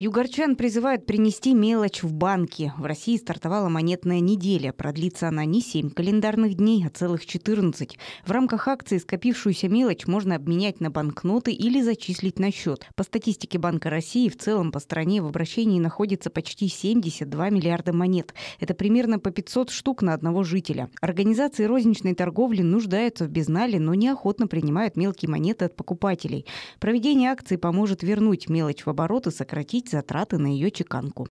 Югорчан призывают принести мелочь в банки. В России стартовала монетная неделя. Продлится она не 7 календарных дней, а целых 14. В рамках акции скопившуюся мелочь можно обменять на банкноты или зачислить на счет. По статистике Банка России, в целом по стране в обращении находится почти 72 миллиарда монет. Это примерно по 500 штук на одного жителя. Организации розничной торговли нуждаются в безнале, но неохотно принимают мелкие монеты от покупателей. Проведение акции поможет вернуть мелочь в оборот и сократить затраты на ее чеканку.